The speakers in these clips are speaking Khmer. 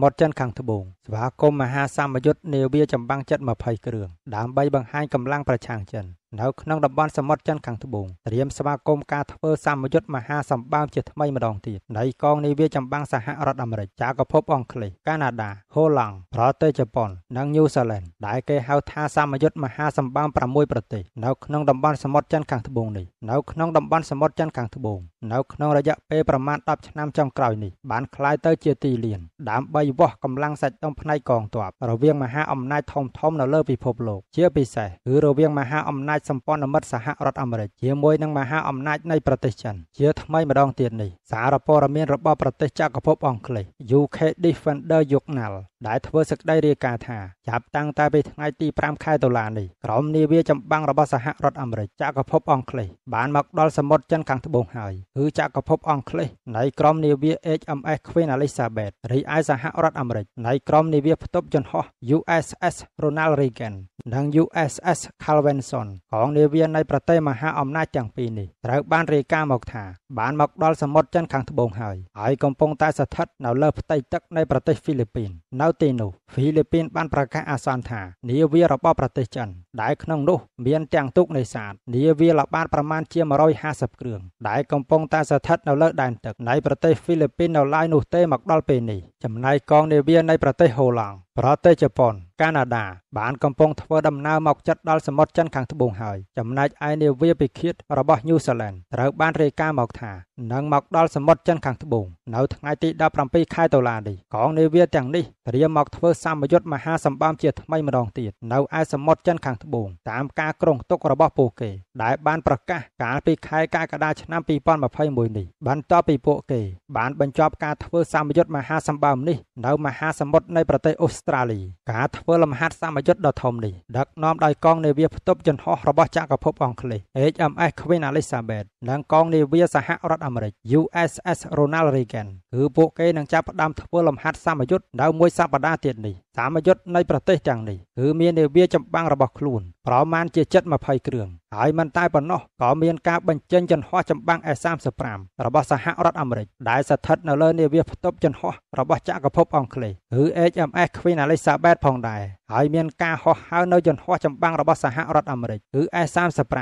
មុទ្រចិនខាងត្បូងស្វាគមន៍មហាសម្ពយុទ្ធនាវាចម្បាំងចិត្ត20គ្រឿងដើម្បីបង្ហាញកម្លាំងប្រឆាំងចិននៅក្នុងតំបន់សមុទ្រចិនខាងត្បូងត្រៀមស្វាគមន៍ការធ្វើសម្ពយុទ្ធមហាសម្បើមជាថ្មីម្ដងទៀតនៃកងនាវាចម្បាំងសហរដ្ឋអាមេរិកចាកភពអង់គ្លេសកាណាដាហូឡង់ប្រទេសជប៉ុននិងញូហ្សេឡង់ដែលគេហៅថាសម្ពយុទ្ធមហាសម្បើម6ប្រទេសនៅក្នុងតំបន់សមុទ្រចិនខាងត្បូងនេះនៅក្នុងតំបន់សមុទ្រចិនខាងត្បូងនៅក្នុងរយៈពេលប្រមាណ10ឆ្នាំចុងក្រោយនេះបានក្លាយទៅជាទីលានដើម្បីវាស់កម្លាំងសាច់ដុំផ្នែកកងទ័ពរវាងមហាអំណាចធំៗនៅលើពិភពលោកជាពិសេសគឺរវាងមហាអំណាចចសម្ព័ន្ធមិត្តសហរដ្ឋអាមេរិកជាមួយនឹងមហាអំណាចនៃប្រទេសចិនជាថ្មីម្ដងទៀតនេះសារព័ត៌មានរបស់ប្រទេស ចក្រភព អង់គ្លេស UK Defender យកណាល់ដែលធ្វើសេចក្តីរាយការណ៍ថាចាប់តាំងតែពីថ្ងៃទី5ខែតុលានេះក្រុមនាវាចម្បាំងរបស់សហរដ្ឋអាមេរិកចក្រភពអង់គ្លេសបាន មកដល់សមុទ្រចិនខាងត្បូងហើយគឺចក្រភព អង់គ្លេសនៃក្រុមនាវា HMS Queen Elizabeth រីឯសហរដ្ឋអាមេរិកនៃក្រុមនាវាផ្ទុបយន្តហោះ USS Ronald Reagan និង USS Calvinson កងនាវានៃ ប្រទេសមហាអំណាចទាំងពីរនេះត្រូវបានរាយការណ៍មកថាបានមកដល់សមុទ្រចិនខាងត្បូងហើយហើយកំពុងតែស្ថិតនៅលើផ្ទៃទឹកនៃប្រទេសហ្វីលីពីននៅទីនោះហ្វីលីពីនបានប្រកាសអាសន្នថានាវារបស់ប្រទេសចិនដែលក្នុងនោះមានទាំងទូកនេសាទនាវាល្បាតប្រមាណជា150គ្រឿងដែលកំពុងតែស្ថិតនៅលើដែនទឹកនៃប្រទេសហ្វីលីពីននៅឡើយនោះទេមកដល់ពេលនេះចំណែកកងនាវានៃប្រទេសហូឡង់ប្រទេសជប៉ុនកាណាដាបានកំពុងធ្វើដំណើរមកជិតដល់សមុទ្រចិនខាងត្បូងហើយ ចំណែកឯនាវាពិឃាតរបស់ញូហ្សេឡង់ត្រូវបានរាយការណ៍មកថានឹងមកដល់សមុទ្រចិនខាងត្បូងនៅថ្ងៃទី17ខែតុលានេះកងនាវាទាំងនេះត្រៀមមកធ្វើសម្ពយុទ្ធមហាសម្បំជាថ្មីម្ដងទៀតនៅឯសមុទ្រចិនខាងត្បូងតាមការគ្រោងទុករបស់ពួកគេដែលបានប្រកាសកាលពីខែកក្កដាឆ្នាំ2021នេះបន្ទាប់ពីពួកគេបានបញ្ចប់ការធ្វើសម្ពយុទ្ធមហាសម្បំនេះនៅមហាសមុទ្រនៃប្រទេសអូស្ស្ត្រាលីការធ្វើលំហាត់សមយុទ្ធដ៏ធំនេះដឹកនាំដោយកង នាវាផ្ទប់យន្តហោះរបស់ចក្រភពអង់គ្លេស HMS Queen Elizabeth និងកងនាវាសហរដ្ឋអាមេរិក USS Ronald Reagan គឺពួកគេនឹងចាប់ផ្ដើមធ្វើលំហាត់សមយុទ្ធនៅមួយសប្តាហ៍ទៀតនេះសមយុទ្ធនៃប្រទេសទាំងនេះគឺមាននាវាចម្បាំងរបស់ខ្លួនប្រមាណជាជិត20គ្រឿងហើយមិនតែប៉ុណ្ណោះក៏មានការបញ្ចេញចន្ហោះចម្បាំង F35 របស់សហរដ្ឋអាមេរិកដែលស្ថិតនៅលើនាវាផ្ទប់ចន្ហោះរបស់ចក្រភពអង់គ្លេសឬ HMS Queen Elizabeth ផងដែរហើយមានការហោះហើរនៅយន្តហោះចម្បាំងរបស់សហរដ្ឋអាមេរិកគឺ S35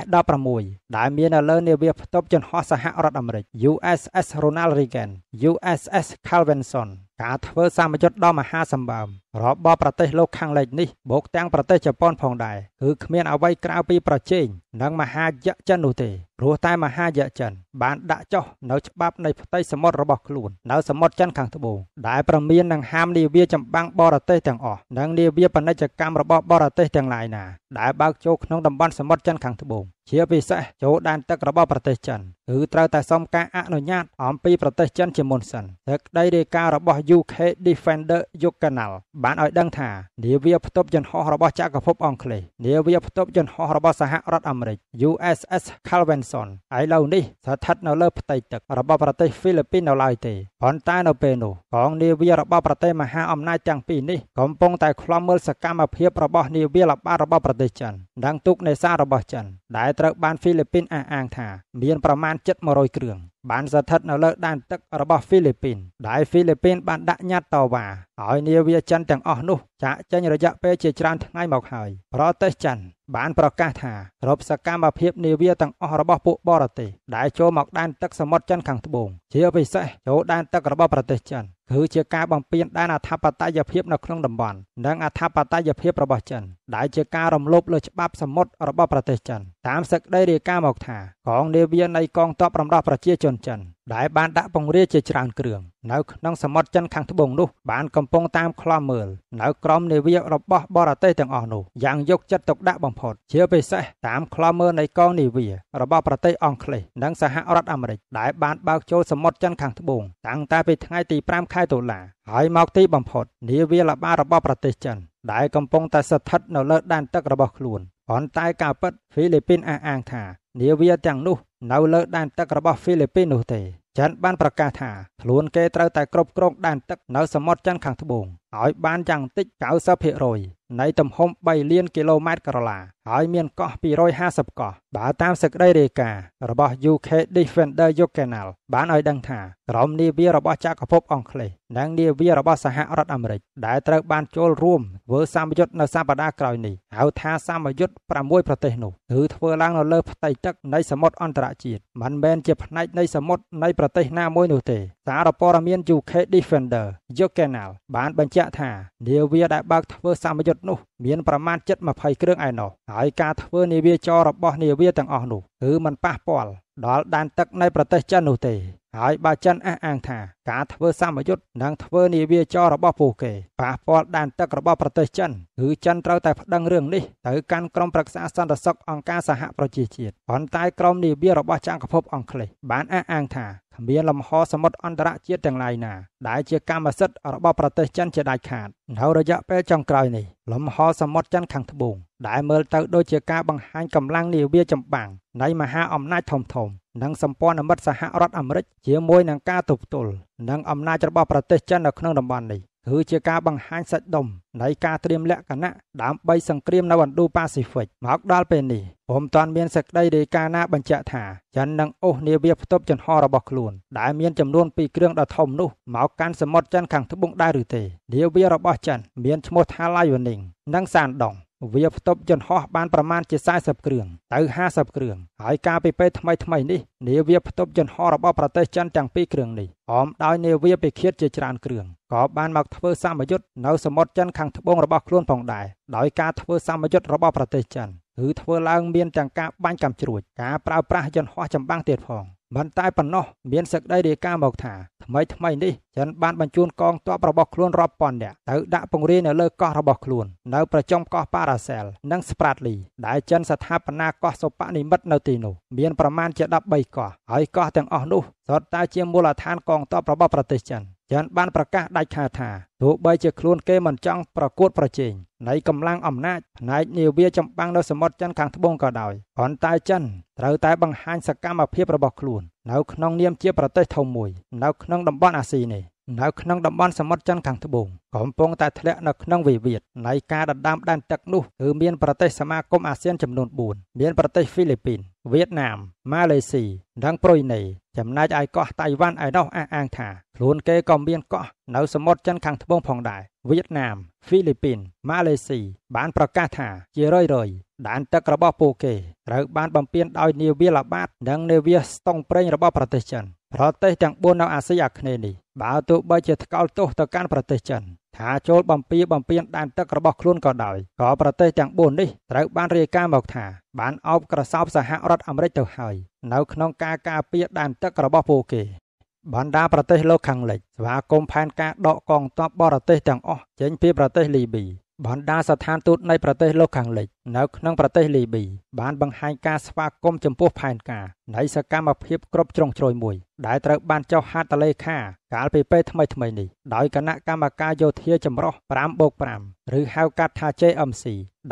S16 ដែលមាននៅលើនាវាផ្ទុកយន្តហោះសហរដ្ឋអាមេរិក USS Ronald Reagan USS Carl Vinson ការធ្វើ សម្ពយុទ្ធដ៏មហាសម្បើមរបស់ប្រទេសលោកខាងលិចនេះបូកទាំងប្រទេសជប៉ុន ផងដែរគឺគ្មានអ្វីក្រៅពីប្រជែងនិងមហាយក្សចិននោះទេព្រោះតែមហាយចិនបានដាក់ចុះនៅច្បាប់នៃផ្ទៃសមុទ្ររបស់ខ្លួន នៅសមុទ្រចិនខាងត្បូងដែលប្រមាននឹងហាមនាវាចម្បាំងបរទេសទាំងអស់និងនាវាពាណិជ្ជកម្មរបស់បរទេសទាំងឡាយណាដែលបើកចូលក្នុងតំបន់សមុទ្រចិនខាងត្បូងជាពិសេសចូលដែនទឹករបស់ប្រទេសចិនគឺត្រូវតែសុំការអនុញ្ញាតអំពីប្រទេសចិនជាមុនសិនទឹកដីរាយការណ៍របស់ UK Defender Yukkanal បានឲ្យដឹងថានាវាផ្ទុបយន្តហោះរបស់ចក្រភពអង់គ្លេសនាវាផ្ទុបយន្តហោះរបស់សហរដ្ឋអាមេរិក USS Carl Vinson ឥឡូវនេះ ស្ថិតនៅលើផ្ទៃទឹករបស់ប្រទេសហ្វីលីពីននៅឡើយទេប៉ុន្តែ នៅពេលនោះកងនាវារបស់ប្រទេសមហាអំណាចទាំងពីរនេះកំពុងតែឃ្លាំមើលសកម្មភាពរបស់នាវាល្បាតរបស់ប្រទេសចិននិងទូកនេសាទរបស់ចិនដែលត្រូវបានហ្វីលីពីនអះអាងថាមានប្រមាណ700គ្រឿងបានស្ថិតនៅលើដែនទឹករបស់ហ្វីលីពីន ដែលហ្វីលីពីនបានដាក់ញត្តិតវ៉ាឲ្យនាវាចិនទាំងអស់នោះ ចាក់ចេញរយៈពេលជាច្រើនថ្ងៃមកហើយ ប្រទេសចិនបានប្រកាសថាគ្រប់សកម្មភាពនាវាទាំងអស់របស់ពួកបរទេសដែលចូលមកដែនទឹកសមុទ្រចិនខាងត្បូងជាពិសេសចូលដែនទឹករបស់ប្រទេសចិនគឺជាការបំពេញដែនអធិបតេយ្យភាពនៅក្នុងតំបន់និងអធិបតេយ្យភាពរបស់ចិនដែលជាការរំលោភលើច្បាប់សមុទ្ររបស់ប្រទេសចិនតាមសេចក្តីរាយការណ៍មកថាកងនាវានៃកងទ័ពរំដោះប្រជាជនចិនដែលបានដាក់ពង្រាយជាច្រើនគ្រឿងនៅក្នុងសមុទ្រចិនខាងត្បូងនោះ បានកំពុងតាមខ្លំមើលនៅក្រមនាវារបស់បរទេសទាំងអស់នោះយ៉ាងយកចិត្តទុកដាក់បំផុតជាពិសេសតាមខ្លំមើលនៃកងនាវារបស់ប្រទេសអង់គ្លេសនិងសហរដ្ឋអាមេរិកដែលបានបើកចូលសមុទ្រចិនខាងត្បូងតាំងតែពីថ្ងៃទី5ខែខែតុលាហើយមកទីបំផុតនាវាលបារបស់ប្រទេសចិន ដែលកំពុងតែស្ថិតនៅលើដែនទឹក របស់ខ្លួនប៉ុន្តែការពិតហ្វីលីពីនអះអាងថានាវាទាំងនោះ នៅលើដែនទឹករបស់ហ្វីលីពីននោះទេចិនបានប្រកាសថាខ្លួនគេត្រូវតែគ្រប់គ្រងដែនទឹក នៅសមុទ្រចិនខាងត្បូងឲ្យបានយ៉ាងតិច90%នៃទំហំ3លាន គីឡូម៉ែត្រក្រឡាហើយមានកោះ250កោះបើតាមសេចក្តីរាយការណ៍របស់ UK Defender Canal បានឲ្យដឹងថាក្រុមនាវារបស់ចក្រភពអង់គ្លេសនិងនាវារបស់សហរដ្ឋអាមេរិកដែលត្រូវបានចូលរួមធ្វើសម្ពយុទ្ធនៅសប្តាហ៍ក្រោយនេះហៅថាសម្ពយុទ្ធ6ប្រទេសនោះគឺធ្វើឡើងនៅលើ ផ្ទៃទឹកនៃសមុទ្រអន្តរជាតិមិនមែនជាផ្នែកនៃសមុទ្រនៃប្រទេសណាមួយនោះទេសារព័ត៌មាន UK Defender Canal បានបញ្ជាក់ថានាវាដែលបើកធ្វើសមយុទ្ធនោះ មានប្រមាណជិត20គ្រឿងឯណោះហើយការធ្វើនាវាចររបស់នាវាទាំងអស់នោះគឺมันប៉ះពាល់ដល់ដែនទឹក នៃប្រទេសចិននោះទេហើយបើចិនអះអាងថាការធ្វើសម្ពយុទ្ធនិងធ្វើនាវាចររបស់ពួកគេប៉ះពាល់ដែនទឹករបស់ប្រទេសចិនគឺចិនត្រូវតែប្តឹងរឿងនេះទៅកាន់ក្រុមប្រឹក្សាសន្តិសុខអង្គការសហប្រជាជាតិប៉ុន្តែក្រុមនាវារបស់ចក្រភពអង់គ្លេសបានអះអាងថាគ្មានលំហសមុទ្រអន្តរជាតិទាំងឡាយណាដែលជាកម្មសិទ្ធិរបស់ប្រទេសចិនជាដាច់ខាតនៅរយៈពេលចុងក្រោយនេះលំហសមុទ្រចិនខាងត្បូងដែលមើលទៅដូចជាការបង្ហាញកម្លាំងនាវាចម្បាំងនៃមហាអំណាចធំធំនិងសម្ព័ន្ធមិត្តសហរដ្ឋអាមេរិកជាមួយនឹងការទប់ទល់និងអំណាចរបស់ប្រទេសចិននៅក្នុងតំបន់នេះគឺជាការបង្ហាញសាច់ដុំនៃការត្រៀមលក្ខណៈដើម្បីសង្គ្រាមនៅឥណ្ឌូប៉ាស៊ីហ្វិកមកដល់ពេលនេះពុំទាន់មានសេចក្តីរាយការណ៍ណាបញ្ជាក់ថាចិននឹងអូសនាវាផ្ទប់ចំហរបស់ខ្លួនដែលមានចំនួន2គ្រឿងដ៏ធំនោះមកកាន់សមុទ្រចិនខាងត្បូងដែរឬទេនាវារបស់ចិន មានឈ្មោះថា Lion Ning និង Sandong វាផ្ទប់យន្តហោះបានប្រមាណជា40គ្រឿងទៅ50គ្រឿងហើយការពីពេលថ្មីថ្មីនេះនាវាផ្ទប់យន្តហោះរបស់ប្រទេសចិនទាំងពីរគ្រឿងនេះអមដោយនាវាពិឃាតជាច្រើនគ្រឿងក៏បានមកធ្វើសម្ពយុទ្ធនៅសមុទ្រចិនខាងត្បូងរបស់ខ្លួនផងដែរដោយការធ្វើសម្ពយុទ្ធរបស់ប្រទេសចិនគឺធ្វើឡើងមានទាំងការបាញ់កាំជ្រួចការប្រើប្រាស់យន្តហោះចម្បាំងទៀតផងមិនតែប៉ុណ្ណោះមានសេចក្តីរាយការណ៍មកថាថ្មីថ្មីនេះចិនបានបញ្ជូនកងទ័ពរបស់ខ្លួនរាប់ពាន់នាក់ទៅដាក់ពង្រាយនៅលើកោះរបស់ខ្លួននៅប្រចំកោះប៉ារ៉ាសែលនិងស្ប្រាតលីដែលចិនស្ថាបនាកោះសុបនិមិត្តនៅទីនោះមានប្រមាណជា13កោះហើយកោះទាំងអស់នោះសុទ្ធតែជាមូលដ្ឋានកងទ័ពរបស់ប្រទេសចិនយិនបានប្រកាសដាច់ខាតថាទោះបីជាខ្លួនគេមិនចង់ប្រកួតប្រជែងនៃកម្លាំងអំណាចផ្នែកនាវាចម្បាំងនៅសមុទ្រចិនខាងត្បូងក៏ដោយប៉ុន្តែចិនត្រូវតែបង្ហាញសកម្មភាពរបស់ខ្លួននៅក្នុងនាមជាប្រទេសធំមួយនៅក្នុងតំបន់អាស៊ីនេះនៅក្នុងតំបន់សមុទ្រចិនខាងត្បូងកំពុងតែធ្លាក់នៅក្នុងវិវាទនៃការដណ្ដើមដែនទឹកនោះគឺមានប្រទេសសមាគមអាស៊ានចំនួន4មានប្រទេសហ្វីលីពីនវៀតណាមម៉ាឡេស៊ីនិងប្រ៊ុយណេចំណែកឯកោះតៃវ៉ាន់ឯនោះអះអាងថាខ្លួនគេក៏មានកោះនៅសមុទ្រចិន ខាងត្បូងផងដែរវៀតណាមហ្វីលីពីនម៉ាឡេស៊ីបានប្រកាសថាជារឿយៗដែនទឹករបស់ពួកគេត្រូវបានបំពានដោយនាវាល្បាតនិងនាវាស្ទង់ប្រេងរបស់ប្រទេសចិនប្រទេសទាំង4នៅអាស៊ីអាគ្នេយ៍នេះបើទោះបីជាថ្កោលទោសទៅកាន់ប្រទេសចិនថាចូលបំពីបំពីដែនទឹករបស់ខ្លួនក៏ដោយក៏ប្រទេសទាំង4នេះត្រូវបានរាយការណ៍មកថា បានអោបក្រសោបសហរដ្ឋអាមេរិកទៅហើយនៅក្នុងការការពារដែនទឹករបស់ពួកគេបណ្ដាប្រទេសលោកខាងលិចស្វាគមន៍ផែនការដកកងទ័ពបរទេសទាំងអស់ចេញពីប្រទេសលីប៊ីបណ្ដាស្ថានទូតនៃប្រទេសលោកខាងលិចនៅក្នុងប្រទេសលីប៊ីបានបង្ហាញការស្វាគមន៍ចំពោះផែនការនៃសកម្មភាពគ្រប់ជ្រុងជ្រោយមួយដែលត្រូវបានចុះហត្ថលេខាកាលពីពេលថ្មីៗនេះដោយគណៈកម្មការយោធាចម្រុះ5បូក5ឬហៅកាត់ថា JMC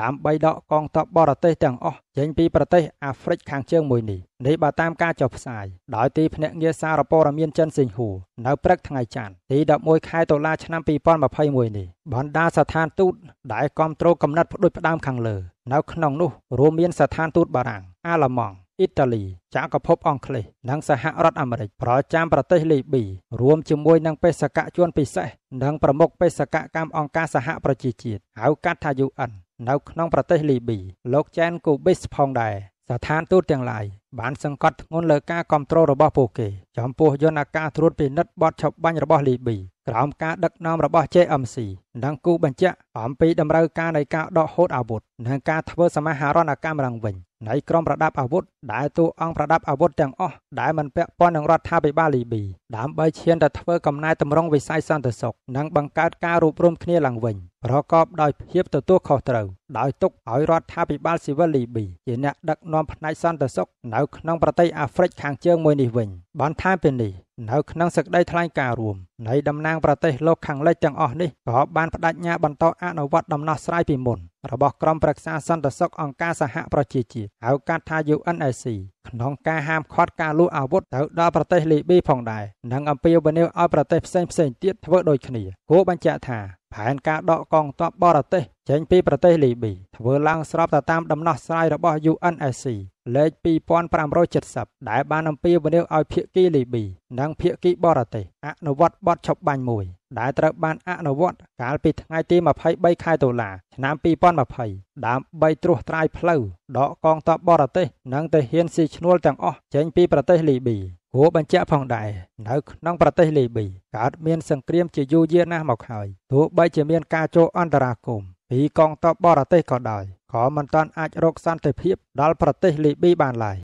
ដើម្បីដកកងទ័ពបរទេសទាំងអស់ចេញពីប្រទេសអាហ្វ្រិកខាងជើងមួយនេះនេះបើតាមការចុះផ្សាយដោយទីភ្នាក់ងារសារព័ត៌មានចិនស៊ីងហួរនៅព្រឹកថ្ងៃច័ន្ទទី11ខែតុលាឆ្នាំ2021នេះបណ្ដាស្ថានទូតដែលគ្រប់គ្រងកំណត់ផ្ដួចផ្ដើមខាងលើនៅក្នុងនោះរួមមានស្ថានទូតបារាំងអាល្លឺម៉ង់អ៊ីតាលីចក្រភពអង់គ្លេសនិងសហរដ្ឋអាមេរិកប្រចាំប្រទេសលីប៊ីរួមជាមួយនឹងបេសកជនពិសេសនិងប្រមុខបេសកកម្មអង្គការសហប្រជាជាតិហៅកាត់ថា UN នៅក្នុងប្រទេសលីប៊ីលោកចែនកូបេសផងដែរស្ថានទូតទាំងឡាយបានសង្កត់ធ្ងន់លើការគ្រប់គ្រងរបស់ពួកគេចំពោះ យន្តការត្រួតពិនិត្យបទឈប់បាញ់របស់លីប៊ីក្រោមការដឹកនាំរបស់ JMC និងគូបញ្ជាក់អំពីដំណើរការនៃការដកហូតអាវុធនិងការធ្វើសមាហរណកម្មរងវិញនៃក្រុមប្រដាប់អាវុធដែលតួអង្គប្រដាប់អាវុធទាំងអស់ដែលមិនពាក់ព័ន្ធនឹងរដ្ឋាភិបាលលីប៊ីដើម្បីឈានទៅធ្វើកំណែតម្រង់វិស័យសន្តិសុខនិងបង្កើតការរួបរวมគ្នាឡើងវិញប្រកបដោយភាពទទួលខុសត្រូវដោយទុកឲ្យរដ្ឋាភិបាលស៊ីវិលលីប៊ីជាអ្នកដឹកនាំផ្នែកសន្តិសុខនៅក្នុងប្រទេសអាហ្វ្រិកខាងជើងមួយនេះវិញបន្ថែមពីនេះនៅក្នុងសេចក្តីថ្លែងការណ៍រួមនៃតំណាងប្រទេសលោកខាងលិចទាំងអស់នេះក៏បានបដិញ្ញាបន្តអនុវត្តដំណោះស្រាយពីមុនរបស់ក្រុមប្រឹក្សាសន្តិសុខអង្គការសហប្រជាជាតិហៅកាត់ថា UNSC ក្នុងការហាមឃាត់ការលួចអាវុធទៅដល់ប្រទេសលីប៊ីផងដែរនិងអំពាវនាវឲ្យប្រទេសផ្សេងផ្សេងទៀតធ្វើដូចគ្នាគួរបញ្ជាក់ថាផែនការដកកងទ័ពបរទេសចេញពីប្រទេសលីប៊ីធ្វើឡើងស្របទៅតាមដំណោះស្រាយរបស់ UNSC លេខ2570ដែលបានអំពាវនាវឲ្យភាគីលីប៊ីនិង ភាគីបរទេសអនុវត្តបទឈប់បាញ់មួយដែលត្រូវបានអនុវត្តកាលពីថ្ងៃទី23ខែតុលាឆ្នាំ2020ដើម្បីត្រួសត្រាយផ្លូវដកកងទ័ពបរទេសនិងទាហានស៊ីឈ្នួលទាំងអស់ចេញពីប្រទេសលីប៊ីគួរបញ្ជាក់ផងដែរនៅក្នុងប្រទេសលីប៊ីកើតមានសង្គ្រាមជាយូរយារណាស់មកហើយទោះបីជាមានការចូលអន្តរាគមន៍ពីកងទ័ពបរទេសក៏ដោយក៏មិនទាន់អាចរកសន្តិភាពដល់ប្រទេសលីប៊ីបានឡើយ